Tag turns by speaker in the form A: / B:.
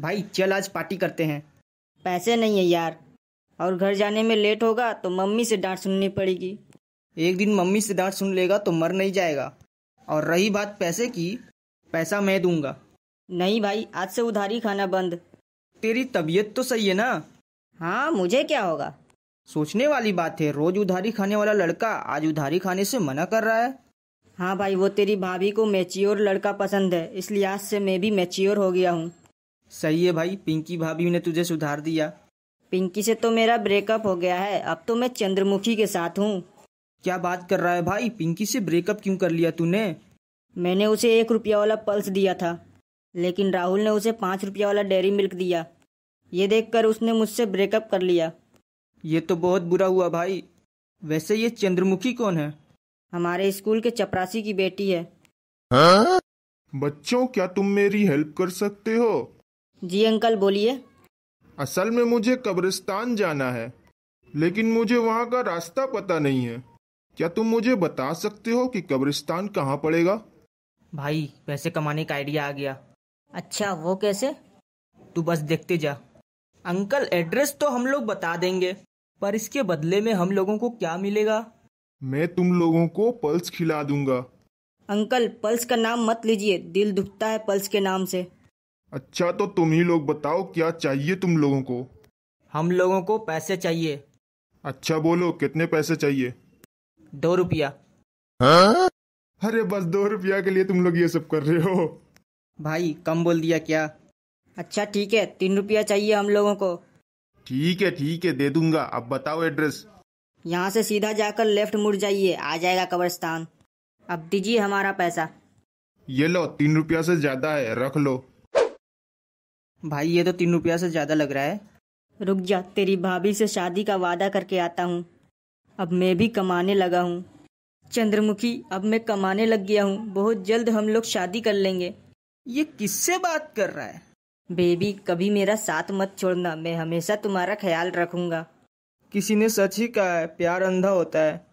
A: भाई चल आज पार्टी करते हैं पैसे नहीं है यार और घर जाने में लेट होगा तो मम्मी से डांट सुननी पड़ेगी एक दिन मम्मी से डांट सुन लेगा तो मर नहीं जाएगा और रही बात पैसे की पैसा मैं दूंगा नहीं भाई आज से उधारी खाना बंद तेरी तबीयत तो सही है ना हाँ मुझे क्या होगा सोचने वाली बात है रोज उधारी खाने वाला लड़का आज उधारी खाने से मना कर रहा है हाँ भाई वो तेरी भाभी को मेच्योर लड़का पसंद है इसलिए आज से मैं भी मेच्योर हो गया हूँ सही है भाई पिंकी भाभी ने तुझे सुधार दिया पिंकी से तो मेरा ब्रेकअप हो गया है अब तो मैं चंद्रमुखी के साथ हूँ क्या बात कर रहा है भाई पिंकी से ब्रेकअप क्यों कर लिया तूने मैंने उसे एक रुपया वाला पल्स दिया था लेकिन राहुल ने उसे पाँच रुपया वाला डेयरी मिल्क दिया ये कर उसने मुझसे ब्रेकअप कर लिया ये तो बहुत बुरा हुआ भाई वैसे ये चंद्रमुखी कौन है हमारे स्कूल के चपरासी की बेटी है
B: हाँ? बच्चों क्या तुम मेरी हेल्प कर सकते हो जी अंकल बोलिए असल में मुझे कब्रिस्तान जाना है लेकिन मुझे वहाँ का रास्ता पता नहीं है क्या तुम मुझे बता सकते हो कि कब्रिस्तान कहाँ पड़ेगा
A: भाई पैसे कमाने का आइडिया आ गया अच्छा वो कैसे तू बस देखते जा अंकल एड्रेस तो हम लोग बता देंगे पर इसके बदले में हम लोगों को क्या मिलेगा
B: मैं तुम लोगों को पल्स खिला दूंगा
A: अंकल पल्स का नाम मत लीजिए दिल दुखता है पल्स के नाम से
B: अच्छा तो तुम ही लोग बताओ क्या चाहिए तुम लोगों को हम लोगों को पैसे चाहिए अच्छा बोलो कितने पैसे चाहिए दो रुपया हाँ? अरे बस दो रुपया के लिए तुम लोग ये सब कर रहे हो भाई कम बोल दिया क्या
A: अच्छा ठीक है तीन
B: रुपया चाहिए हम लोगों को ठीक है ठीक है दे दूंगा अब बताओ एड्रेस
A: यहाँ से सीधा जाकर लेफ्ट मुड़ जाइए आ जाएगा कब्रस्तान अब दीजिए हमारा पैसा
B: ये लो तीन रुपया से ज्यादा है रख लो
A: भाई ये तो तीन रुपया से ज़्यादा लग रहा है रुक जा तेरी भाभी से शादी का वादा करके आता हूँ अब मैं भी कमाने लगा हूँ चंद्रमुखी अब मैं कमाने लग गया हूँ बहुत जल्द हम लोग शादी कर लेंगे ये किससे बात कर रहा है बेबी कभी मेरा साथ मत छोड़ना मैं हमेशा तुम्हारा ख्याल रखूंगा किसी ने सच ही कहा है प्यार अंधा होता है